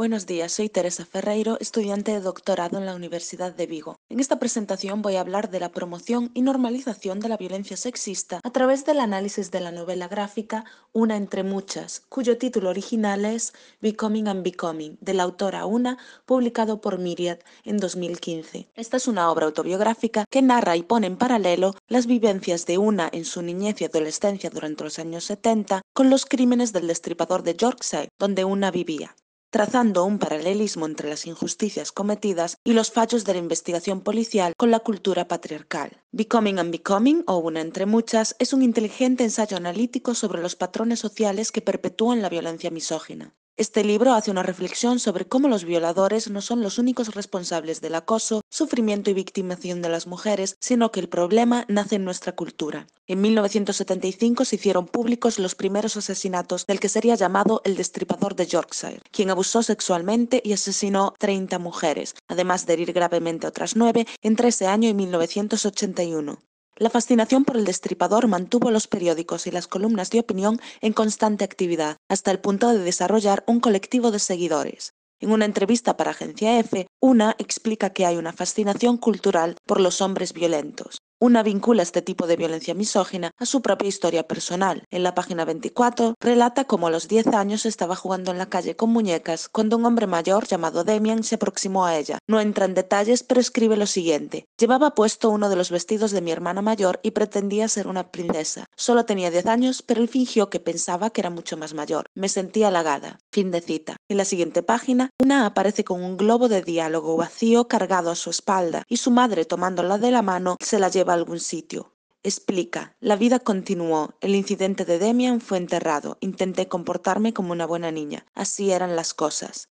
Buenos días, soy Teresa Ferreiro, estudiante de doctorado en la Universidad de Vigo. En esta presentación voy a hablar de la promoción y normalización de la violencia sexista a través del análisis de la novela gráfica Una entre muchas, cuyo título original es Becoming and Becoming, de la autora Una, publicado por Myriad en 2015. Esta es una obra autobiográfica que narra y pone en paralelo las vivencias de Una en su niñez y adolescencia durante los años 70 con los crímenes del destripador de Yorkshire, donde Una vivía trazando un paralelismo entre las injusticias cometidas y los fallos de la investigación policial con la cultura patriarcal. Becoming and Becoming, o Una entre muchas, es un inteligente ensayo analítico sobre los patrones sociales que perpetúan la violencia misógina. Este libro hace una reflexión sobre cómo los violadores no son los únicos responsables del acoso, sufrimiento y victimización de las mujeres, sino que el problema nace en nuestra cultura. En 1975 se hicieron públicos los primeros asesinatos del que sería llamado el destripador de Yorkshire, quien abusó sexualmente y asesinó 30 mujeres, además de herir gravemente a otras nueve entre ese año y 1981. La fascinación por el destripador mantuvo los periódicos y las columnas de opinión en constante actividad, hasta el punto de desarrollar un colectivo de seguidores. En una entrevista para Agencia F, una explica que hay una fascinación cultural por los hombres violentos. Una vincula este tipo de violencia misógina a su propia historia personal. En la página 24 relata cómo a los 10 años estaba jugando en la calle con muñecas cuando un hombre mayor llamado Demian se aproximó a ella. No entra en detalles, pero escribe lo siguiente. Llevaba puesto uno de los vestidos de mi hermana mayor y pretendía ser una princesa. Solo tenía 10 años, pero él fingió que pensaba que era mucho más mayor. Me sentía halagada. Fin de cita. En la siguiente página, una aparece con un globo de diálogo vacío cargado a su espalda y su madre tomándola de la mano se la lleva algún sitio. Explica, la vida continuó, el incidente de Demian fue enterrado, intenté comportarme como una buena niña, así eran las cosas.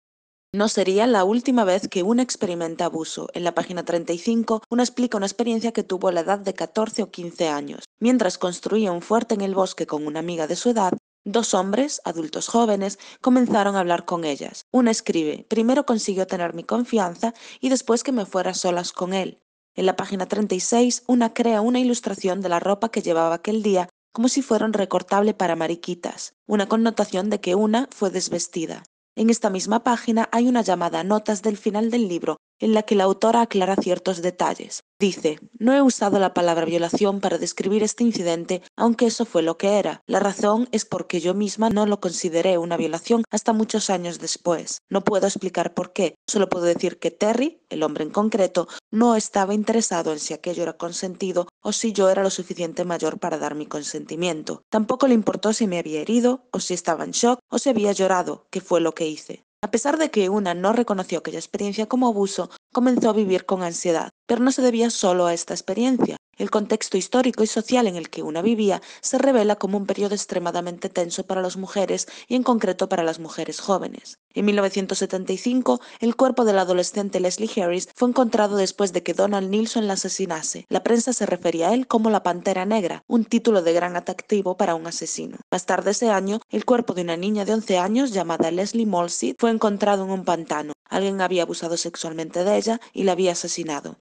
No sería la última vez que una experimenta abuso. En la página 35, una explica una experiencia que tuvo a la edad de 14 o 15 años. Mientras construía un fuerte en el bosque con una amiga de su edad, Dos hombres, adultos jóvenes, comenzaron a hablar con ellas. Una escribe, primero consiguió tener mi confianza y después que me fuera solas con él. En la página 36, una crea una ilustración de la ropa que llevaba aquel día como si fuera un recortable para mariquitas, una connotación de que una fue desvestida. En esta misma página hay una llamada Notas del final del libro en la que la autora aclara ciertos detalles. Dice, no he usado la palabra violación para describir este incidente, aunque eso fue lo que era. La razón es porque yo misma no lo consideré una violación hasta muchos años después. No puedo explicar por qué, solo puedo decir que Terry, el hombre en concreto, no estaba interesado en si aquello era consentido o si yo era lo suficiente mayor para dar mi consentimiento. Tampoco le importó si me había herido, o si estaba en shock, o si había llorado, que fue lo que hice. A pesar de que Una no reconoció aquella experiencia como abuso, comenzó a vivir con ansiedad, pero no se debía solo a esta experiencia. El contexto histórico y social en el que una vivía se revela como un periodo extremadamente tenso para las mujeres y en concreto para las mujeres jóvenes. En 1975, el cuerpo de la adolescente Leslie Harris fue encontrado después de que Donald Nilsson la asesinase. La prensa se refería a él como la Pantera Negra, un título de gran atractivo para un asesino. Más tarde ese año, el cuerpo de una niña de 11 años llamada Leslie Molsey fue encontrado en un pantano. Alguien había abusado sexualmente de ella y la había asesinado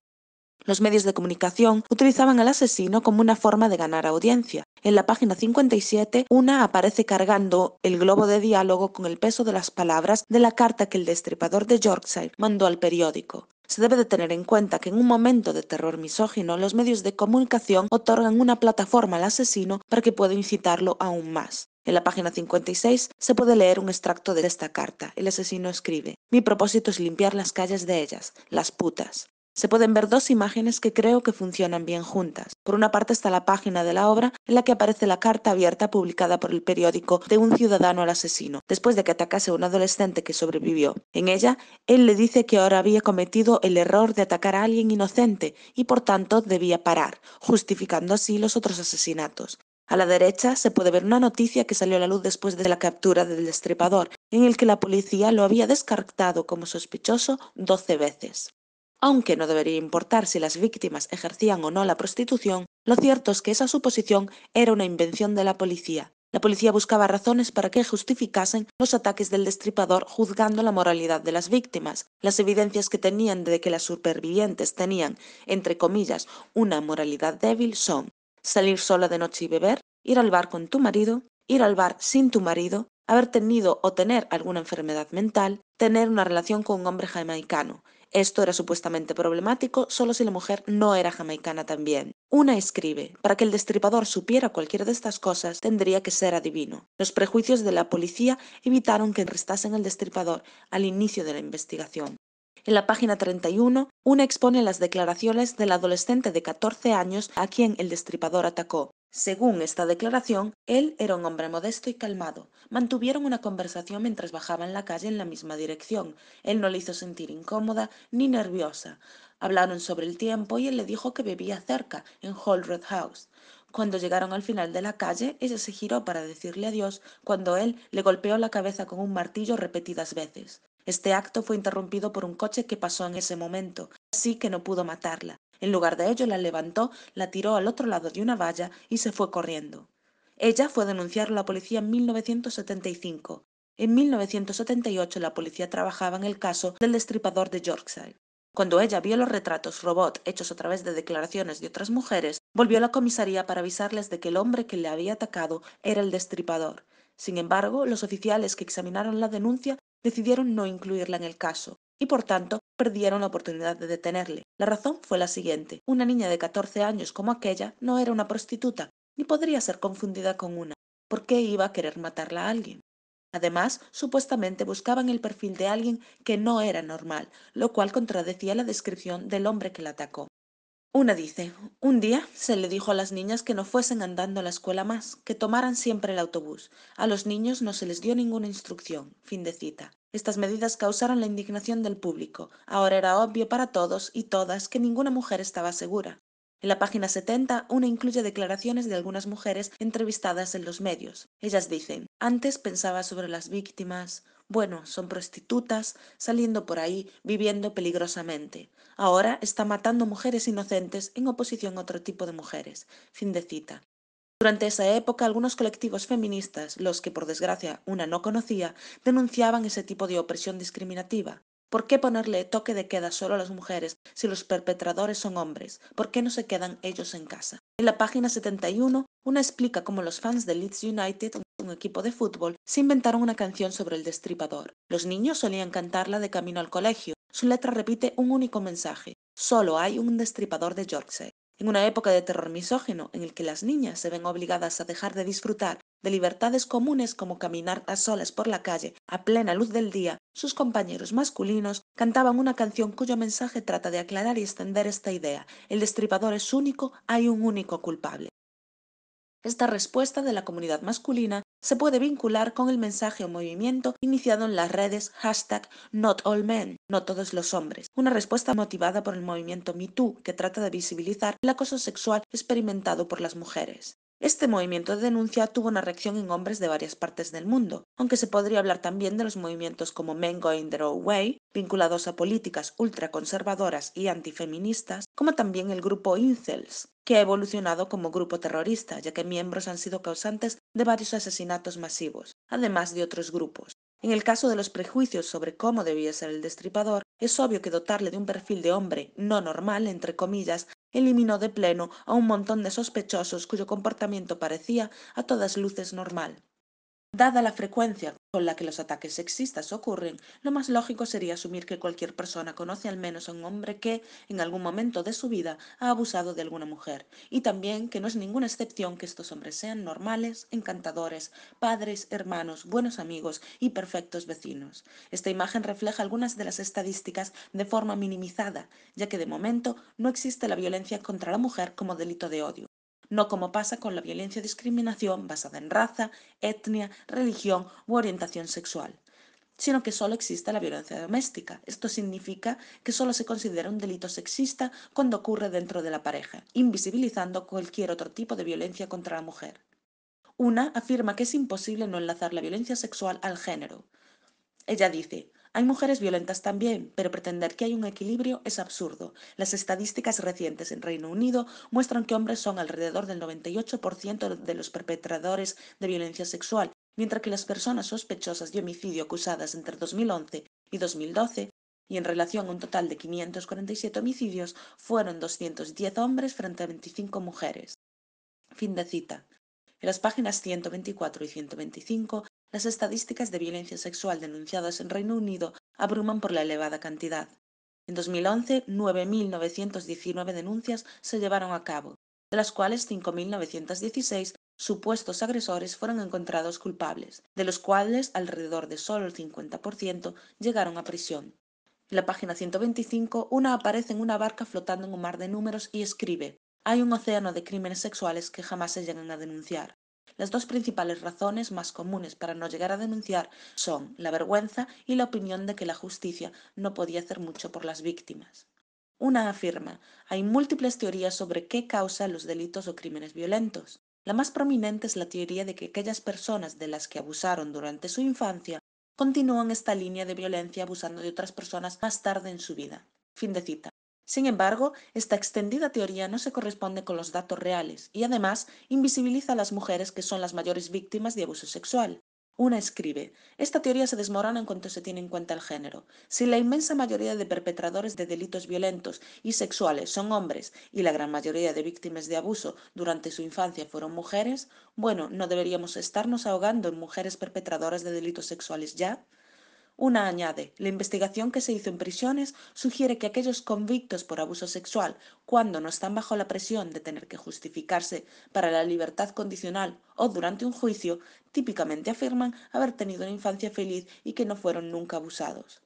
los medios de comunicación utilizaban al asesino como una forma de ganar audiencia. En la página 57, una aparece cargando el globo de diálogo con el peso de las palabras de la carta que el destripador de Yorkshire mandó al periódico. Se debe de tener en cuenta que en un momento de terror misógino los medios de comunicación otorgan una plataforma al asesino para que pueda incitarlo aún más. En la página 56 se puede leer un extracto de esta carta. El asesino escribe, Mi propósito es limpiar las calles de ellas, las putas se pueden ver dos imágenes que creo que funcionan bien juntas. Por una parte está la página de la obra en la que aparece la carta abierta publicada por el periódico de un ciudadano al asesino, después de que atacase a un adolescente que sobrevivió. En ella, él le dice que ahora había cometido el error de atacar a alguien inocente y por tanto debía parar, justificando así los otros asesinatos. A la derecha se puede ver una noticia que salió a la luz después de la captura del destripador, en el que la policía lo había descartado como sospechoso 12 veces. Aunque no debería importar si las víctimas ejercían o no la prostitución, lo cierto es que esa suposición era una invención de la policía. La policía buscaba razones para que justificasen los ataques del destripador juzgando la moralidad de las víctimas. Las evidencias que tenían de que las supervivientes tenían, entre comillas, una moralidad débil son salir sola de noche y beber, ir al bar con tu marido, ir al bar sin tu marido, haber tenido o tener alguna enfermedad mental, tener una relación con un hombre jamaicano, esto era supuestamente problemático solo si la mujer no era jamaicana también. Una escribe, para que el destripador supiera cualquiera de estas cosas tendría que ser adivino. Los prejuicios de la policía evitaron que arrestasen al destripador al inicio de la investigación. En la página 31, una expone las declaraciones del adolescente de 14 años a quien el destripador atacó. Según esta declaración, él era un hombre modesto y calmado. Mantuvieron una conversación mientras bajaban la calle en la misma dirección. Él no le hizo sentir incómoda ni nerviosa. Hablaron sobre el tiempo y él le dijo que vivía cerca, en Holroyd House. Cuando llegaron al final de la calle, ella se giró para decirle adiós cuando él le golpeó la cabeza con un martillo repetidas veces. Este acto fue interrumpido por un coche que pasó en ese momento así que no pudo matarla. En lugar de ello, la levantó, la tiró al otro lado de una valla y se fue corriendo. Ella fue a denunciarlo a la policía en 1975. En 1978 la policía trabajaba en el caso del destripador de Yorkshire. Cuando ella vio los retratos robot hechos a través de declaraciones de otras mujeres, volvió a la comisaría para avisarles de que el hombre que le había atacado era el destripador. Sin embargo, los oficiales que examinaron la denuncia decidieron no incluirla en el caso y por tanto perdieron la oportunidad de detenerle. La razón fue la siguiente. Una niña de 14 años como aquella no era una prostituta, ni podría ser confundida con una. ¿Por qué iba a querer matarla a alguien? Además, supuestamente buscaban el perfil de alguien que no era normal, lo cual contradecía la descripción del hombre que la atacó una dice, un día se le dijo a las niñas que no fuesen andando a la escuela más, que tomaran siempre el autobús. A los niños no se les dio ninguna instrucción. Fin de cita. Estas medidas causaron la indignación del público. Ahora era obvio para todos y todas que ninguna mujer estaba segura. En la página 70, una incluye declaraciones de algunas mujeres entrevistadas en los medios. Ellas dicen, antes pensaba sobre las víctimas, bueno, son prostitutas, saliendo por ahí, viviendo peligrosamente. Ahora está matando mujeres inocentes en oposición a otro tipo de mujeres. Fin de cita. Durante esa época, algunos colectivos feministas, los que por desgracia una no conocía, denunciaban ese tipo de opresión discriminativa. ¿Por qué ponerle toque de queda solo a las mujeres si los perpetradores son hombres? ¿Por qué no se quedan ellos en casa? En la página 71, una explica cómo los fans de Leeds United, un equipo de fútbol, se inventaron una canción sobre el destripador. Los niños solían cantarla de camino al colegio, su letra repite un único mensaje. Solo hay un destripador de Yorkshire. En una época de terror misógino, en el que las niñas se ven obligadas a dejar de disfrutar de libertades comunes como caminar a solas por la calle a plena luz del día, sus compañeros masculinos cantaban una canción cuyo mensaje trata de aclarar y extender esta idea. El destripador es único, hay un único culpable. Esta respuesta de la comunidad masculina se puede vincular con el mensaje o movimiento iniciado en las redes hashtag Not All Men, no todos los hombres, una respuesta motivada por el movimiento MeToo que trata de visibilizar el acoso sexual experimentado por las mujeres. Este movimiento de denuncia tuvo una reacción en hombres de varias partes del mundo, aunque se podría hablar también de los movimientos como Men Going e Their Way, vinculados a políticas ultraconservadoras y antifeministas, como también el grupo Incels, que ha evolucionado como grupo terrorista, ya que miembros han sido causantes de varios asesinatos masivos, además de otros grupos. En el caso de los prejuicios sobre cómo debía ser el destripador, es obvio que dotarle de un perfil de hombre no normal, entre comillas, eliminó de pleno a un montón de sospechosos cuyo comportamiento parecía a todas luces normal dada la frecuencia con la que los ataques sexistas ocurren, lo más lógico sería asumir que cualquier persona conoce al menos a un hombre que, en algún momento de su vida, ha abusado de alguna mujer, y también que no es ninguna excepción que estos hombres sean normales, encantadores, padres, hermanos, buenos amigos y perfectos vecinos. Esta imagen refleja algunas de las estadísticas de forma minimizada, ya que de momento no existe la violencia contra la mujer como delito de odio, no como pasa con la violencia o discriminación basada en raza, etnia, religión u orientación sexual, sino que solo existe la violencia doméstica. Esto significa que solo se considera un delito sexista cuando ocurre dentro de la pareja, invisibilizando cualquier otro tipo de violencia contra la mujer. Una afirma que es imposible no enlazar la violencia sexual al género. Ella dice, hay mujeres violentas también, pero pretender que hay un equilibrio es absurdo. Las estadísticas recientes en Reino Unido muestran que hombres son alrededor del 98% de los perpetradores de violencia sexual, mientras que las personas sospechosas de homicidio acusadas entre 2011 y 2012 y en relación a un total de 547 homicidios, fueron 210 hombres frente a 25 mujeres. Fin de cita. En las páginas 124 y 125 las estadísticas de violencia sexual denunciadas en Reino Unido abruman por la elevada cantidad. En 2011, 9.919 denuncias se llevaron a cabo, de las cuales 5.916 supuestos agresores fueron encontrados culpables, de los cuales alrededor de solo el 50% llegaron a prisión. En la página 125, una aparece en una barca flotando en un mar de números y escribe, hay un océano de crímenes sexuales que jamás se llegan a denunciar. Las dos principales razones más comunes para no llegar a denunciar son la vergüenza y la opinión de que la justicia no podía hacer mucho por las víctimas. Una afirma, hay múltiples teorías sobre qué causa los delitos o crímenes violentos. La más prominente es la teoría de que aquellas personas de las que abusaron durante su infancia continúan esta línea de violencia abusando de otras personas más tarde en su vida. Fin de cita. Sin embargo, esta extendida teoría no se corresponde con los datos reales y además invisibiliza a las mujeres que son las mayores víctimas de abuso sexual. Una escribe, esta teoría se desmorona en cuanto se tiene en cuenta el género. Si la inmensa mayoría de perpetradores de delitos violentos y sexuales son hombres y la gran mayoría de víctimas de abuso durante su infancia fueron mujeres, bueno, ¿no deberíamos estarnos ahogando en mujeres perpetradoras de delitos sexuales ya? Una añade, la investigación que se hizo en prisiones sugiere que aquellos convictos por abuso sexual, cuando no están bajo la presión de tener que justificarse para la libertad condicional o durante un juicio, típicamente afirman haber tenido una infancia feliz y que no fueron nunca abusados.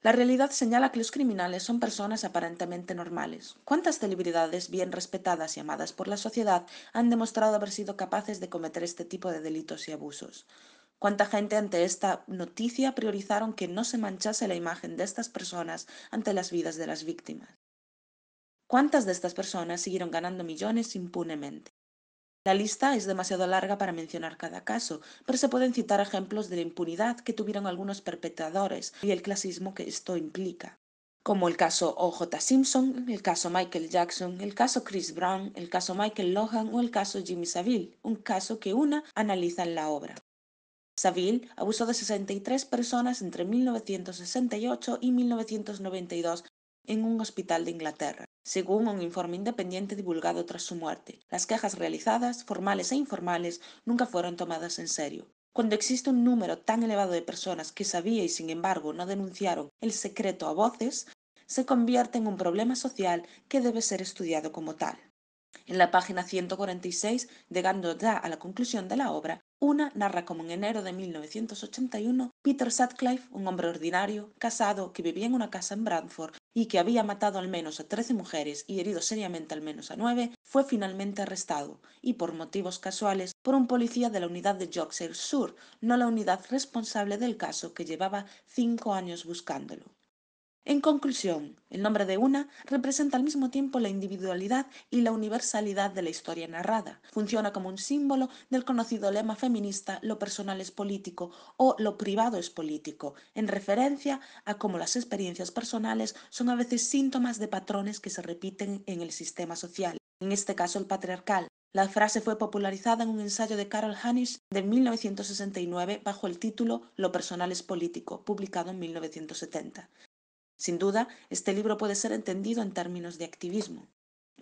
La realidad señala que los criminales son personas aparentemente normales. ¿Cuántas celebridades bien respetadas y amadas por la sociedad han demostrado haber sido capaces de cometer este tipo de delitos y abusos? ¿Cuánta gente ante esta noticia priorizaron que no se manchase la imagen de estas personas ante las vidas de las víctimas? ¿Cuántas de estas personas siguieron ganando millones impunemente? La lista es demasiado larga para mencionar cada caso, pero se pueden citar ejemplos de la impunidad que tuvieron algunos perpetradores y el clasismo que esto implica, como el caso O.J. Simpson, el caso Michael Jackson, el caso Chris Brown, el caso Michael Lohan o el caso Jimmy Savile, un caso que una analiza en la obra. Saville abusó de 63 personas entre 1968 y 1992 en un hospital de Inglaterra, según un informe independiente divulgado tras su muerte. Las quejas realizadas, formales e informales, nunca fueron tomadas en serio. Cuando existe un número tan elevado de personas que sabía y sin embargo no denunciaron el secreto a voces, se convierte en un problema social que debe ser estudiado como tal. En la página 146, llegando ya a la conclusión de la obra, una narra cómo en enero de 1981 Peter Sutcliffe, un hombre ordinario, casado, que vivía en una casa en Bradford y que había matado al menos a 13 mujeres y herido seriamente al menos a nueve, fue finalmente arrestado y por motivos casuales por un policía de la unidad de Yorkshire Sur, no la unidad responsable del caso que llevaba cinco años buscándolo. En conclusión, el nombre de una representa al mismo tiempo la individualidad y la universalidad de la historia narrada. Funciona como un símbolo del conocido lema feminista lo personal es político o lo privado es político, en referencia a cómo las experiencias personales son a veces síntomas de patrones que se repiten en el sistema social, en este caso el patriarcal. La frase fue popularizada en un ensayo de Carol Hanisch de 1969 bajo el título Lo personal es político, publicado en 1970. Sin duda, este libro puede ser entendido en términos de activismo.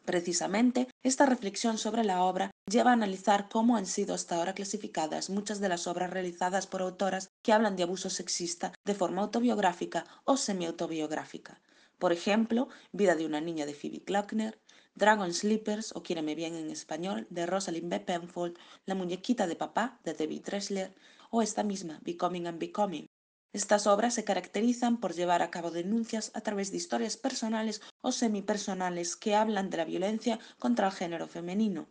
Precisamente, esta reflexión sobre la obra lleva a analizar cómo han sido hasta ahora clasificadas muchas de las obras realizadas por autoras que hablan de abuso sexista de forma autobiográfica o semi-autobiográfica. Por ejemplo, Vida de una niña de Phoebe Glockner, Dragon Sleepers o Quiéreme bien en español de Rosalind B. Penfold, La muñequita de papá de Debbie Dressler o esta misma Becoming and Becoming estas obras se caracterizan por llevar a cabo denuncias a través de historias personales o semipersonales que hablan de la violencia contra el género femenino.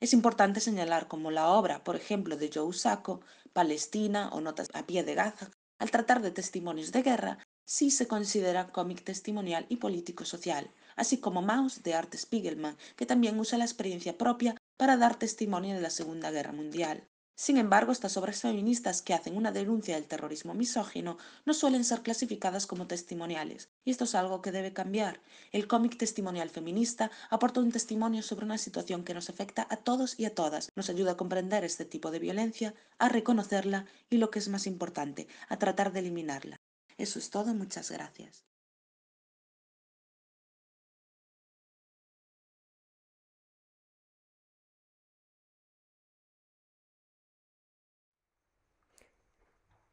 Es importante señalar cómo la obra, por ejemplo, de Joe Sacco, Palestina o Notas a pie de Gaza, al tratar de testimonios de guerra, sí se considera cómic testimonial y político-social, así como Maus de Art Spiegelman, que también usa la experiencia propia para dar testimonio de la Segunda Guerra Mundial. Sin embargo, estas obras feministas que hacen una denuncia del terrorismo misógino no suelen ser clasificadas como testimoniales, y esto es algo que debe cambiar. El cómic testimonial feminista aporta un testimonio sobre una situación que nos afecta a todos y a todas, nos ayuda a comprender este tipo de violencia, a reconocerla y, lo que es más importante, a tratar de eliminarla. Eso es todo, muchas gracias.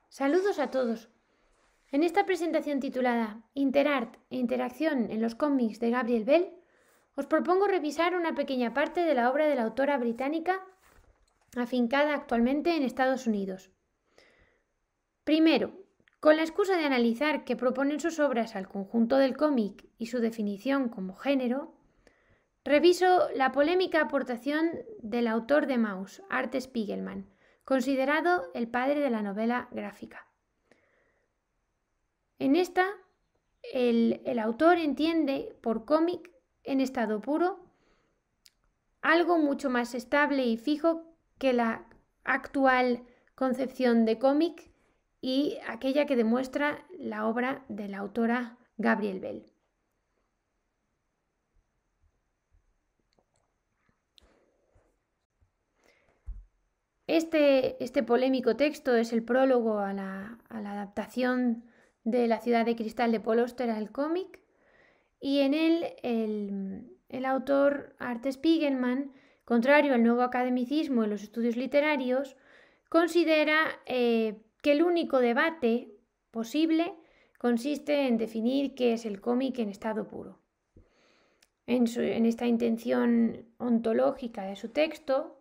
Saludos a todos. En esta presentación titulada Interart e interacción en los cómics de Gabriel Bell, os propongo revisar una pequeña parte de la obra de la autora británica afincada actualmente en Estados Unidos. Primero, con la excusa de analizar que proponen sus obras al conjunto del cómic y su definición como género, reviso la polémica aportación del autor de Maus, Art Spiegelman, considerado el padre de la novela gráfica. En esta, el, autor entiende por cómic en estado puro algo mucho más estable y fijo que la actual concepción de cómic y aquella que demuestra la obra de la autora Gabriel Bell. Este, este, polémico texto es el prólogo a la, adaptación de La ciudad de cristal de Paul Auster al cómic y en él el, autor Art Spiegelman, contrario al nuevo academicismo en los estudios literarios, considera eh, que el único debate posible consiste en definir qué es el cómic en estado puro. En, en esta intención ontológica de su texto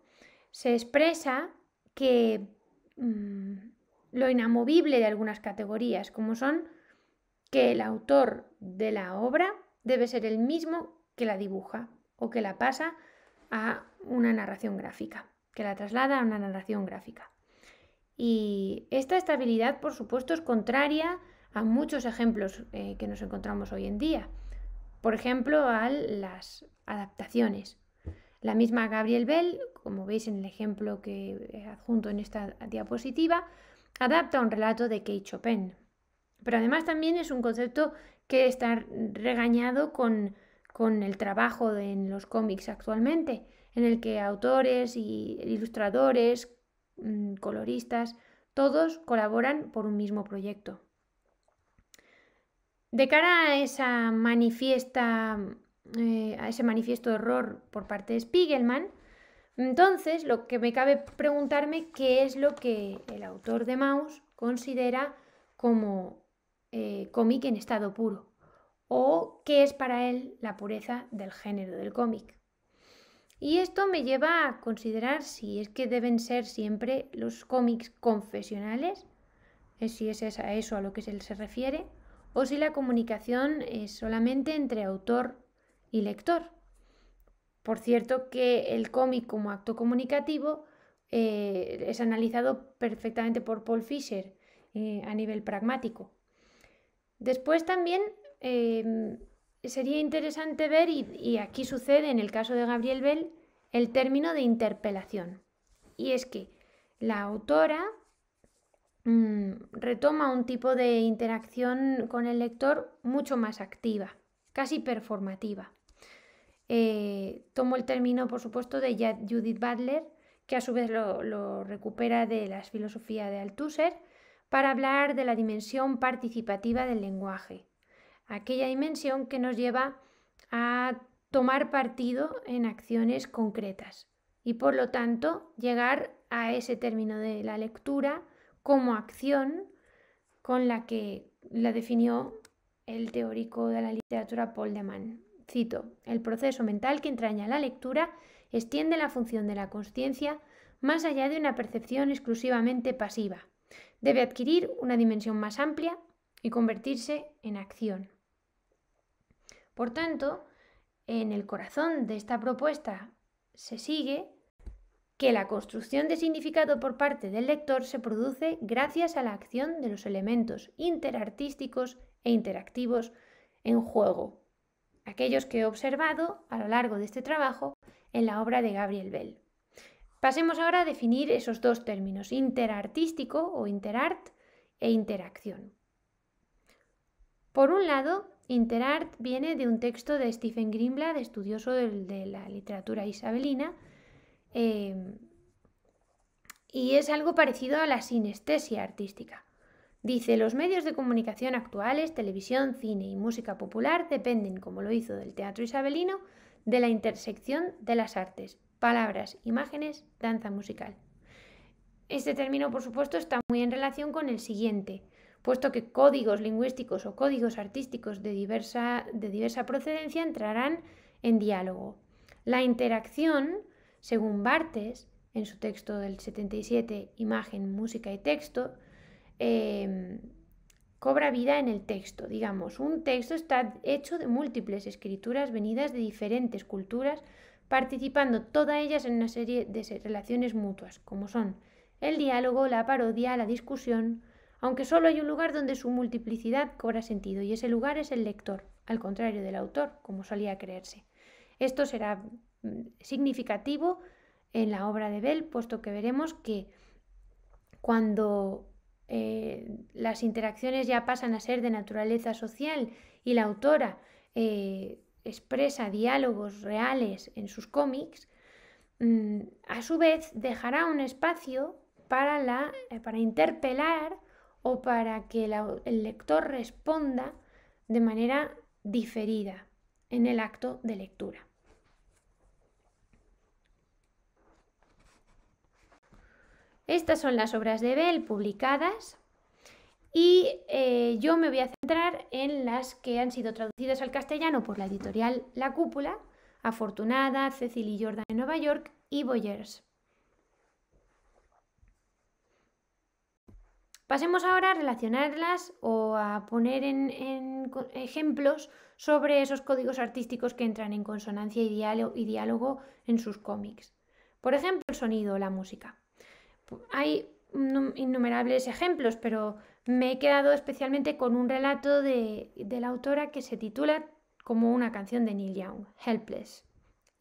se expresa que mm, lo inamovible de algunas categorías, como son que el autor de la obra debe ser el mismo que la dibuja o que la pasa a una narración gráfica, que la traslada a una narración gráfica. Y esta estabilidad, por supuesto, es contraria a muchos ejemplos eh, que nos encontramos hoy en día. Por ejemplo, a las adaptaciones, la misma Gabriel Bell, como veis en el ejemplo que eh, adjunto en esta diapositiva, adapta un relato de Kate Chopin. Pero además también es un concepto que está regañado con, el trabajo en los cómics actualmente, en el que autores y ilustradores, mm, coloristas, todos colaboran por un mismo proyecto. De cara a esa manifiesta eh, a ese manifiesto error por parte de Spiegelman, entonces lo que me cabe preguntarme qué es lo que el autor de Maus considera como eh, cómic en estado puro o qué es para él la pureza del género del cómic. Y esto me lleva a considerar si es que deben ser siempre los cómics confesionales, eh, si es a eso a lo que se refiere, o si la comunicación es solamente entre autor y lector. Por cierto que el cómic como acto comunicativo eh, es analizado perfectamente por Paul Fisher eh, a nivel pragmático. Después también em, sería interesante ver, y, aquí sucede en el caso de Gabriel Bell, el término de interpelación. Y es que la autora mm, retoma un tipo de interacción con el lector mucho más activa, casi performativa. Eh, tomo el término, por supuesto, de Judith Butler, que a su vez lo, recupera de la filosofía de Althusser, para hablar de la dimensión participativa del lenguaje, aquella dimensión que nos lleva a tomar partido en acciones concretas y por lo tanto llegar a ese término de la lectura como acción con la que la definió el teórico de la literatura Paul de Man. Cito, el proceso mental que entraña la lectura extiende la función de la conciencia más allá de una percepción exclusivamente pasiva. Debe adquirir una dimensión más amplia y convertirse en acción. Por tanto, en el corazón de esta propuesta se sigue que la construcción de significado por parte del lector se produce gracias a la acción de los elementos interartísticos e interactivos en juego, aquellos que he observado a lo largo de este trabajo en la obra de Gabriel Bell. Pasemos ahora a definir esos dos términos, interartístico o interart e interacción. Por un lado, interart viene de un texto de Stephen Greenblatt, estudioso de, la literatura isabelina, eh, y es algo parecido a la sinestesia artística. Dice, los medios de comunicación actuales, televisión, cine y música popular dependen, como lo hizo del teatro isabelino, de la intersección de las artes, palabras, imágenes, danza musical. Este término, por supuesto, está muy en relación con el siguiente, puesto que códigos lingüísticos o códigos artísticos de diversa, de diversa procedencia entrarán en diálogo. La interacción, según Bartes, en su texto del 77, Imagen, Música y Texto, Em, cobra vida en el texto. Digamos, un texto está hecho de múltiples escrituras venidas de diferentes culturas, participando todas ellas en una serie de relaciones mutuas, como son el diálogo, la parodia, la discusión, aunque solo hay un lugar donde su multiplicidad cobra sentido, y ese lugar es el lector, al contrario del autor, como solía creerse. Esto será mm, significativo en la obra de Bell, puesto que veremos que cuando eh, las interacciones ya pasan a ser de naturaleza social y la autora eh, expresa diálogos reales en sus cómics, mm, a su vez dejará un espacio para, la, eh, para interpelar o para que el lector responda de manera diferida en el acto de lectura. Estas son las obras de Bell publicadas y eh, yo me voy a centrar en las que han sido traducidas al castellano por la editorial La Cúpula, Afortunada, Cecil y Jordan en Nueva York y Boyers. Pasemos ahora a relacionarlas o a poner en, ejemplos sobre esos códigos artísticos que entran en consonancia y diálogo en sus cómics. Por ejemplo, el sonido o la música. Hay innumerables ejemplos, pero me he quedado especialmente con un relato de, la autora que se titula como una canción de Neil Young, Helpless.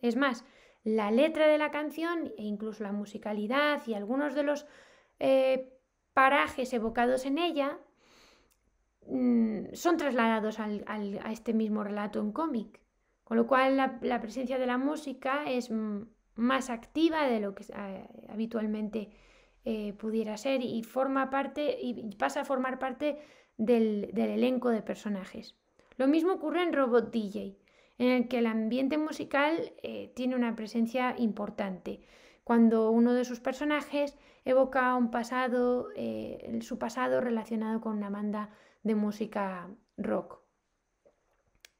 Es más, la letra de la canción e incluso la musicalidad y algunos de los eh, parajes evocados en ella mm, son trasladados a este mismo relato en cómic, con lo cual la, presencia de la música es más activa de lo que eh, habitualmente eh, pudiera ser y forma parte y pasa a formar parte del, elenco de personajes. Lo mismo ocurre en Robot DJ, en el que el ambiente musical eh, tiene una presencia importante. Cuando uno de sus personajes evoca un pasado, eh, su pasado relacionado con una banda de música rock.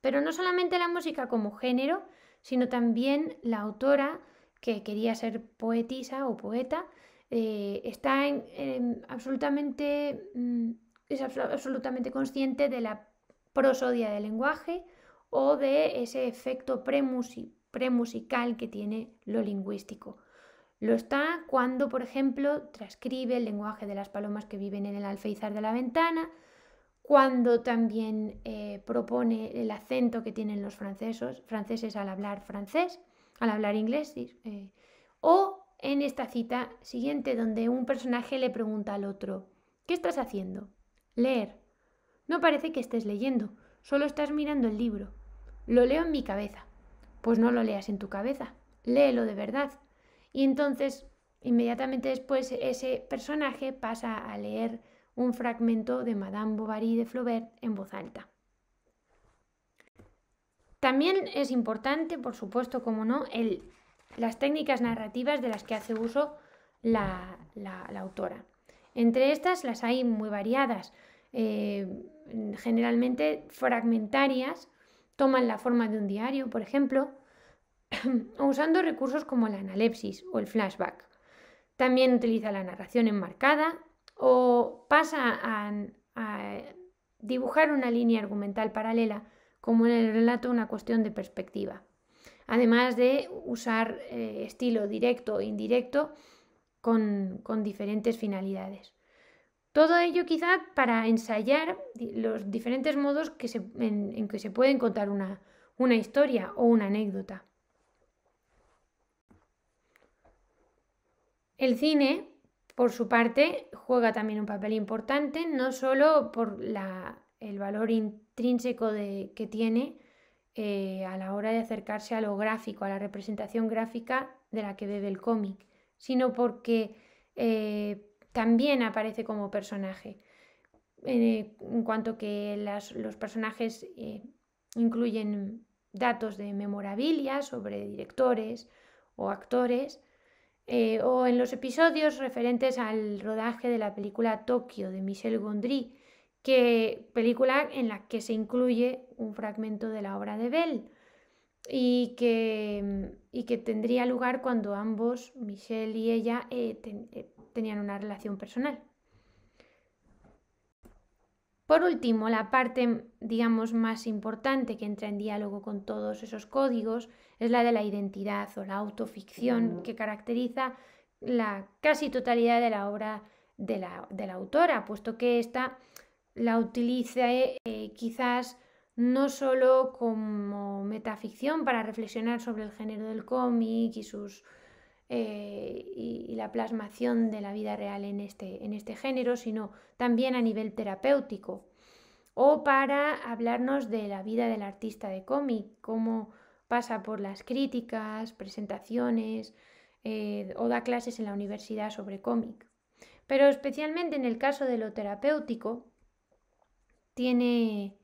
Pero no solamente la música como género, sino también la autora, que quería ser poetisa o poeta, eh, está absolutamente, mm, es absolutamente consciente de la prosodia del lenguaje o de ese efecto premusical musical que tiene lo lingüístico. Lo está cuando, por ejemplo, transcribe el lenguaje de las palomas que viven en el alféizar de la ventana, cuando también eh, propone el acento que tienen los franceses al hablar francés, al hablar inglés, eh, o en esta cita siguiente donde un personaje le pregunta al otro, ¿qué estás haciendo? Leer. No parece que estés leyendo, solo estás mirando el libro. Lo leo en mi cabeza. Pues no lo leas en tu cabeza, léelo de verdad. Y entonces, inmediatamente después, ese personaje pasa a leer un fragmento de Madame Bovary de Flaubert en voz alta. También es importante, por supuesto, como no, el las técnicas narrativas de las que hace uso la, autora. Entre estas las hay muy variadas, eh, generalmente fragmentarias, toman la forma de un diario, por ejemplo, usando recursos como la analepsis o el flashback. También utiliza la narración enmarcada o pasa a dibujar una línea argumental paralela, como en el relato una cuestión de perspectiva además de usar eh, estilo directo o indirecto con, diferentes finalidades. Todo ello quizá para ensayar los diferentes modos en, que se pueden contar una, historia o una anécdota. El cine, por su parte, juega también un papel importante, no solo por el valor intrínseco que tiene, eh, a la hora de acercarse a lo gráfico, a la representación gráfica de la que bebe el cómic, sino porque eh, también aparece como personaje. en eh, cuanto que los personajes incluyen datos de memorabilia sobre directores o actores, o en los episodios referentes al rodaje de la película Tokio de Michel Gondry, que, película en la que se incluye un fragmento de la obra de Bell y que, y que tendría lugar cuando ambos, Michelle y ella, eh, eh, tenían una relación personal. Por último, la parte, digamos, más importante que entra en diálogo con todos esos códigos es la de la identidad o la autoficción que caracteriza la casi totalidad de la obra de la, autora, puesto que esta la utilice eh, quizás no solo como metaficción para reflexionar sobre el género del cómic y sus eh, y, la plasmación de la vida real en este, en este género, sino también a nivel terapéutico o para hablarnos de la vida del artista de cómic, cómo pasa por las críticas, presentaciones eh, o da clases en la universidad sobre cómic. Pero especialmente en el caso de lo terapéutico, tiene,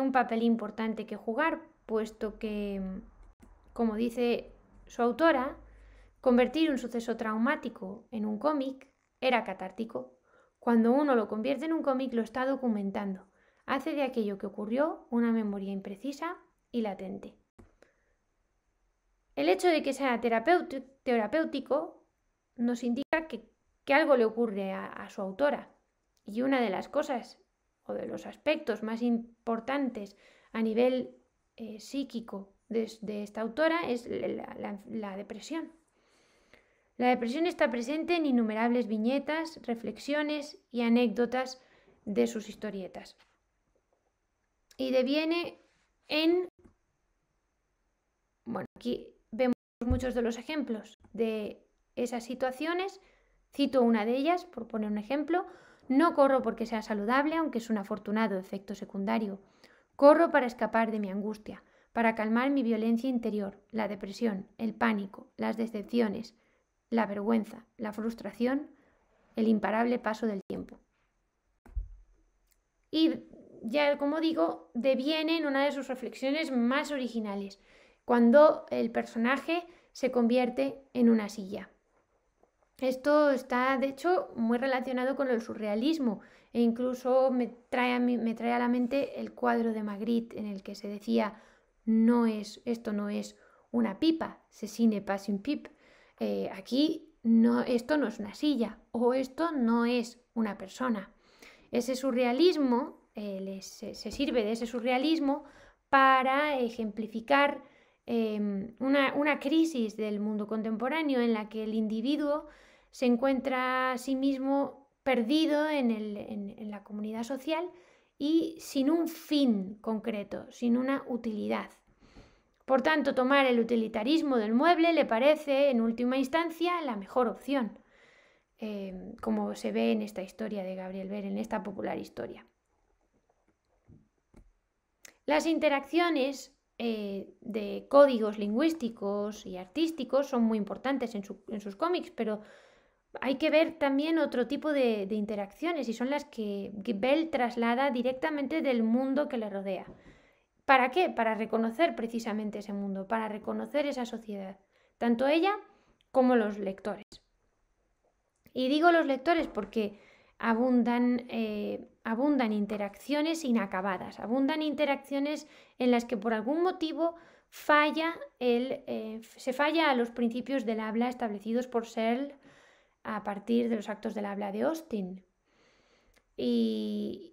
un papel importante que jugar, puesto que, mm, como dice su autora, convertir un suceso traumático en un cómic era catártico. Cuando uno lo convierte en un cómic lo está documentando, hace de aquello que ocurrió una memoria imprecisa y latente. El hecho de que sea terapéutico nos indica que, algo le ocurre a, a su autora. Y una de las cosas o de los aspectos más importantes a nivel eh, psíquico de, esta autora es la depresión. La depresión está presente en innumerables viñetas, reflexiones y anécdotas de sus historietas. Y deviene en... Bueno, aquí vemos muchos de los ejemplos de esas situaciones. Cito una de ellas, por poner un ejemplo, no corro porque sea saludable, aunque es un afortunado efecto secundario. Corro para escapar de mi angustia, para calmar mi violencia interior, la depresión, el pánico, las decepciones, la vergüenza, la frustración, el imparable paso del tiempo. Y ya, como digo, deviene en una de sus reflexiones más originales, cuando el personaje se convierte en una silla. Esto está, de hecho, muy relacionado con el surrealismo e incluso me trae, a me trae a la mente el cuadro de Magritte en el que se decía, no es, esto no es una pipa, se cine pas un pip. Eh, aquí no, esto no es una silla o esto no es una persona. Ese surrealismo, eh, se sirve de ese surrealismo para ejemplificar Em, una, crisis del mundo contemporáneo en la que el individuo se encuentra a sí mismo perdido en, la comunidad social y sin un fin concreto, sin una utilidad. Por tanto, tomar el utilitarismo del mueble le parece, en última instancia, la mejor opción, em, como se ve en esta historia de Gabriel Ver, en esta popular historia. Las interacciones eh, de códigos lingüísticos y artísticos son muy importantes en, sus cómics, pero hay que ver también otro tipo de, de interacciones y son las que Bell traslada directamente del mundo que le rodea. ¿Para qué? Para reconocer precisamente ese mundo, para reconocer esa sociedad, tanto ella como los lectores. Y digo los lectores porque abundan, eh, abundan interacciones inacabadas, abundan interacciones en las que por algún motivo falla el, eh, se falla a los principios del habla establecidos por Searle a partir de los actos del habla de Austin. Y,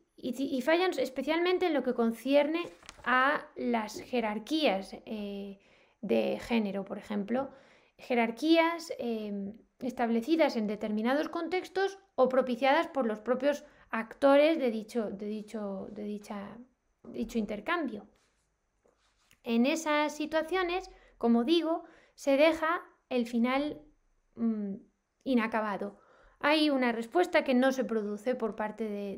fallan especialmente en lo que concierne a las jerarquías eh, de género, por ejemplo, jerarquías em, establecidas en determinados contextos o propiciadas por los propios actores de dicho, de dicho intercambio. En esas situaciones, como digo, se deja el final mm, inacabado. Hay una respuesta que no se produce por parte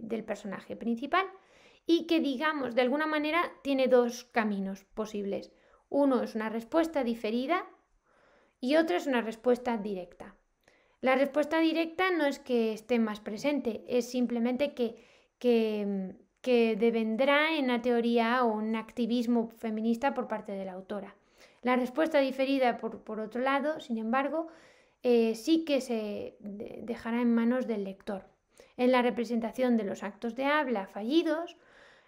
del personaje principal y que, digamos, de alguna manera tiene dos caminos posibles. Uno es una respuesta diferida y otra es una respuesta directa. La respuesta directa no es que esté más presente, es simplemente que, que, devendrá en la teoría o un activismo feminista por parte de la autora. La respuesta diferida, por, otro lado, sin embargo, eh, sí que se dejará en manos del lector. En la representación de los actos de habla fallidos,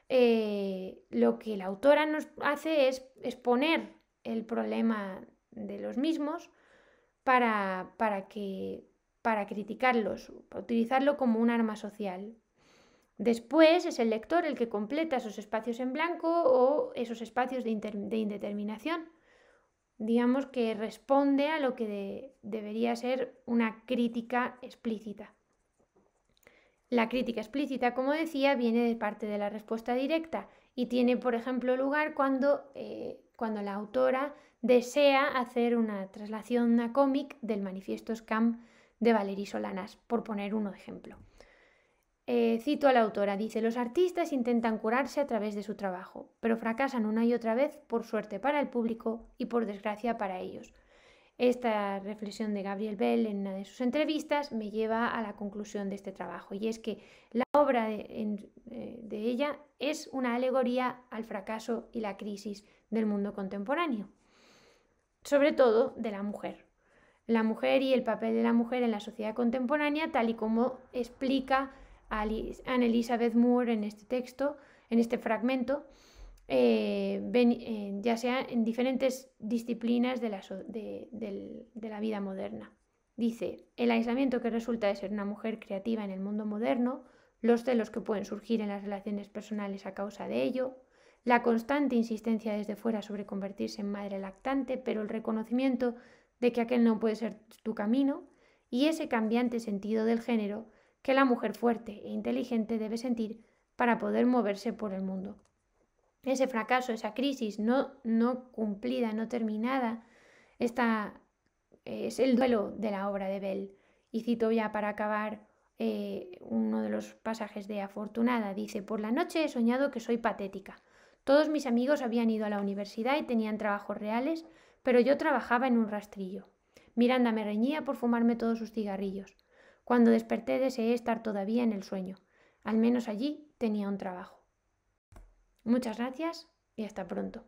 eh, lo que la autora nos hace es exponer el problema de los mismos para, criticarlos, para utilizarlo como un arma social. Después es el lector el que completa esos espacios en blanco o esos espacios de, indeterminación. Digamos que responde a lo que debería ser una crítica explícita. La crítica explícita, como decía, viene de parte de la respuesta directa y tiene, por ejemplo, lugar cuando, eh, cuando la autora desea hacer una traslación a cómic del manifiesto Scam de Valery Solanas, por poner de ejemplo. Eh, cito a la autora, dice, los artistas intentan curarse a través de su trabajo, pero fracasan una y otra vez por suerte para el público y por desgracia para ellos. Esta reflexión de Gabriel Bell en una de sus entrevistas me lleva a la conclusión de este trabajo, y es que la obra de eh, ella es una alegoría al fracaso y la crisis del mundo contemporáneo sobre todo de la mujer. La mujer y el papel de la mujer en la sociedad contemporánea, tal y como explica Anne Elizabeth Moore en este texto, en este fragmento, eh, eh, ya sea en diferentes disciplinas de de la vida moderna. Dice, el aislamiento que resulta de ser una mujer creativa en el mundo moderno, los celos que pueden surgir en las relaciones personales a causa de ello, la constante insistencia desde fuera sobre convertirse en madre lactante, pero el reconocimiento de que aquel no puede ser tu camino, y ese cambiante sentido del género que la mujer fuerte e inteligente debe sentir para poder moverse por el mundo. Ese fracaso, esa crisis no, no cumplida, no terminada, es el duelo de la obra de Bell. Y cito ya para acabar eh, uno de los pasajes de Afortunada. Dice, por la noche he soñado que soy patética todos mis amigos habían ido a la universidad y tenían trabajos reales, pero yo trabajaba en un rastrillo. Miranda me reñía por fumarme todos sus cigarrillos. Cuando desperté deseé estar todavía en el sueño. Al menos allí tenía un trabajo. Muchas gracias y hasta pronto.